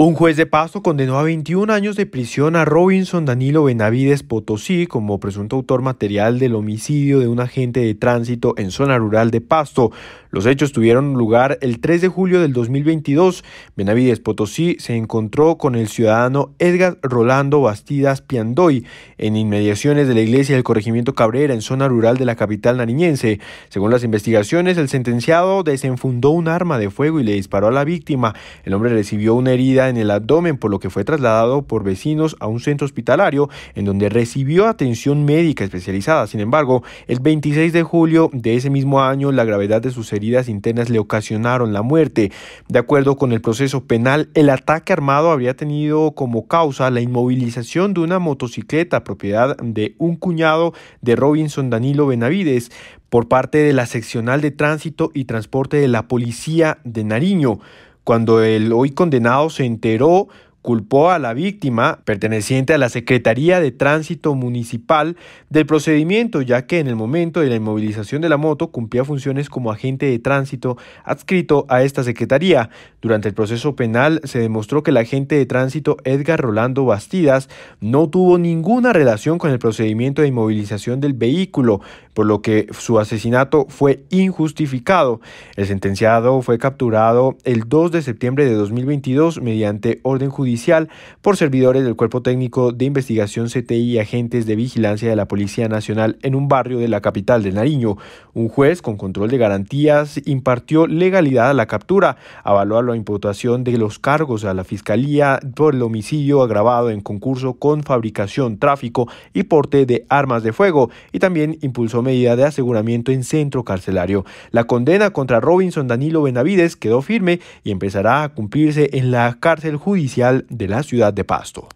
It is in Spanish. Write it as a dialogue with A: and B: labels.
A: Un juez de Pasto condenó a 21 años de prisión a Robinson Danilo Benavides Potosí como presunto autor material del homicidio de un agente de tránsito en zona rural de Pasto. Los hechos tuvieron lugar el 3 de julio del 2022. Benavides Potosí se encontró con el ciudadano Edgar Rolando Bastidas Piandoy en inmediaciones de la iglesia del corregimiento Cabrera en zona rural de la capital nariñense. Según las investigaciones, el sentenciado desenfundó un arma de fuego y le disparó a la víctima. El hombre recibió una herida en el abdomen, por lo que fue trasladado por vecinos a un centro hospitalario en donde recibió atención médica especializada. Sin embargo, el 26 de julio de ese mismo año, la gravedad de sus heridas internas le ocasionaron la muerte. De acuerdo con el proceso penal, el ataque armado habría tenido como causa la inmovilización de una motocicleta propiedad de un cuñado de Robinson Danilo Benavides por parte de la seccional de tránsito y transporte de la policía de Nariño. Cuando el hoy condenado se enteró, culpó a la víctima, perteneciente a la Secretaría de Tránsito Municipal, del procedimiento, ya que en el momento de la inmovilización de la moto cumplía funciones como agente de tránsito adscrito a esta secretaría. Durante el proceso penal se demostró que el agente de tránsito Edgar Rolando Bastidas no tuvo ninguna relación con el procedimiento de inmovilización del vehículo, por lo que su asesinato fue injustificado. El sentenciado fue capturado el 2 de septiembre de 2022 mediante orden judicial judicial por servidores del Cuerpo Técnico de Investigación CTI y agentes de vigilancia de la Policía Nacional en un barrio de la capital de Nariño. Un juez con control de garantías impartió legalidad a la captura, avaló la imputación de los cargos a la Fiscalía por el homicidio agravado en concurso con fabricación, tráfico y porte de armas de fuego y también impulsó medida de aseguramiento en centro carcelario. La condena contra Robinson Danilo Benavides quedó firme y empezará a cumplirse en la cárcel judicial de la ciudad de Pasto.